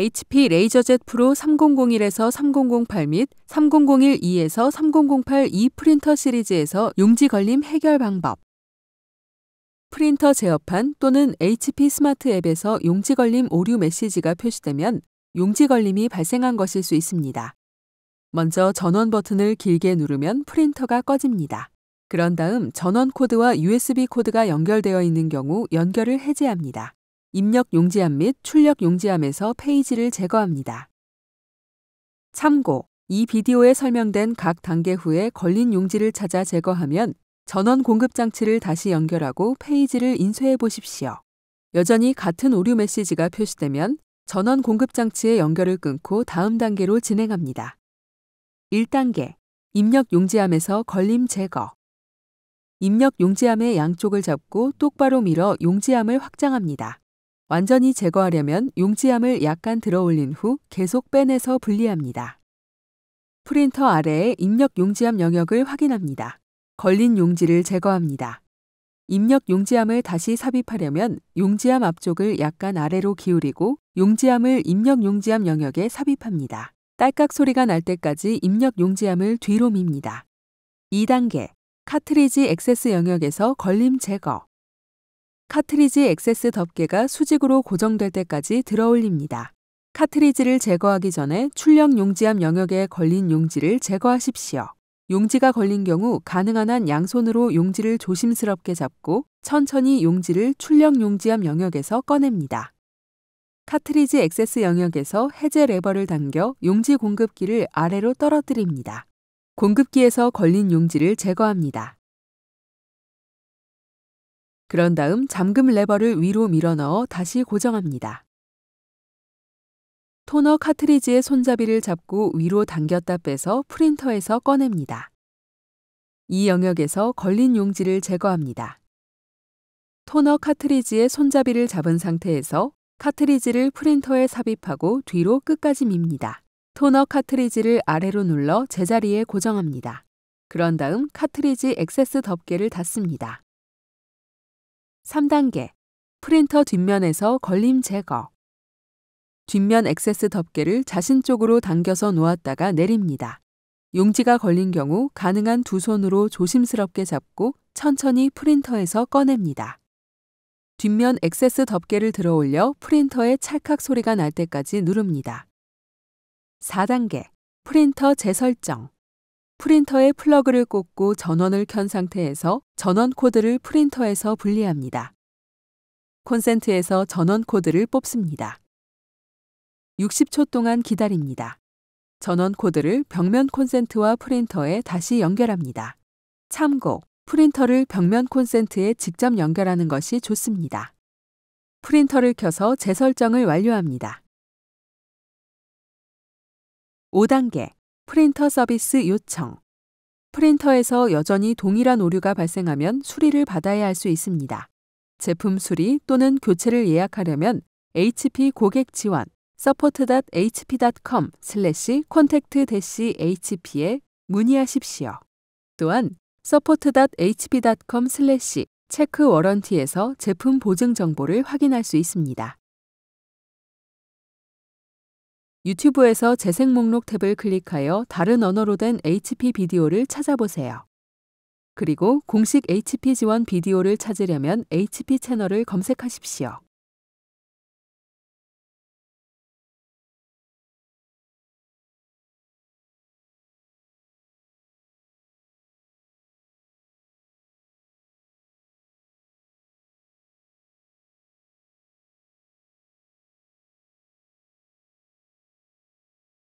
HP 레이저젯 프로 3001에서 3008 및 3001E에서 3008 E 프린터 시리즈에서 용지 걸림 해결 방법. 프린터 제어판 또는 HP 스마트 앱에서 용지 걸림 오류 메시지가 표시되면 용지 걸림이 발생한 것일 수 있습니다. 먼저 전원 버튼을 길게 누르면 프린터가 꺼집니다. 그런 다음 전원 코드와 USB 코드가 연결되어 있는 경우 연결을 해제합니다. 입력 용지함 및 출력 용지함에서 페이지를 제거합니다. 참고, 이 비디오에 설명된 각 단계 후에 걸린 용지를 찾아 제거하면 전원 공급 장치를 다시 연결하고 페이지를 인쇄해 보십시오. 여전히 같은 오류 메시지가 표시되면 전원 공급 장치의 연결을 끊고 다음 단계로 진행합니다. 1단계 입력 용지함에서 걸림 제거 입력 용지함의 양쪽을 잡고 똑바로 밀어 용지함을 확장합니다. 완전히 제거하려면 용지함을 약간 들어 올린 후 계속 빼내서 분리합니다. 프린터 아래에 입력 용지함 영역을 확인합니다. 걸린 용지를 제거합니다. 입력 용지함을 다시 삽입하려면 용지함 앞쪽을 약간 아래로 기울이고 용지함을 입력 용지함 영역에 삽입합니다. 딸깍 소리가 날 때까지 입력 용지함을 뒤로 밉니다. 2단계 카트리지 액세스 영역에서 걸림 제거 카트리지 액세스 덮개가 수직으로 고정될 때까지 들어올립니다. 카트리지를 제거하기 전에 출력 용지함 영역에 걸린 용지를 제거하십시오. 용지가 걸린 경우 가능한 한 양손으로 용지를 조심스럽게 잡고 천천히 용지를 출력 용지함 영역에서 꺼냅니다. 카트리지 액세스 영역에서 해제 레버를 당겨 용지 공급기를 아래로 떨어뜨립니다. 공급기에서 걸린 용지를 제거합니다. 그런 다음 잠금 레버를 위로 밀어넣어 다시 고정합니다. 토너 카트리지의 손잡이를 잡고 위로 당겼다 빼서 프린터에서 꺼냅니다. 이 영역에서 걸린 용지를 제거합니다. 토너 카트리지의 손잡이를 잡은 상태에서 카트리지를 프린터에 삽입하고 뒤로 끝까지 밉니다. 토너 카트리지를 아래로 눌러 제자리에 고정합니다. 그런 다음 카트리지 액세스 덮개를 닫습니다. 3단계 프린터 뒷면에서 걸림 제거 뒷면 액세스 덮개를 자신 쪽으로 당겨서 놓았다가 내립니다. 용지가 걸린 경우 가능한 두 손으로 조심스럽게 잡고 천천히 프린터에서 꺼냅니다. 뒷면 액세스 덮개를 들어 올려 프린터에 찰칵 소리가 날 때까지 누릅니다. 4단계 프린터 재설정 프린터에 플러그를 꽂고 전원을 켠 상태에서 전원 코드를 프린터에서 분리합니다. 콘센트에서 전원 코드를 뽑습니다. 60초 동안 기다립니다. 전원 코드를 벽면 콘센트와 프린터에 다시 연결합니다. 참고, 프린터를 벽면 콘센트에 직접 연결하는 것이 좋습니다. 프린터를 켜서 재설정을 완료합니다. 5단계 프린터 서비스 요청. 프린터에서 여전히 동일한 오류가 발생하면 수리를 받아야 할 수 있습니다. 제품 수리 또는 교체를 예약하려면 HP 고객 지원 support.hp.com/contact-hp에 문의하십시오. 또한 support.hp.com/체크 워런티에서 제품 보증 정보를 확인할 수 있습니다. 유튜브에서 재생 목록 탭을 클릭하여 다른 언어로 된 HP 비디오를 찾아보세요. 그리고 공식 HP 지원 비디오를 찾으려면 HP 채널을 검색하십시오.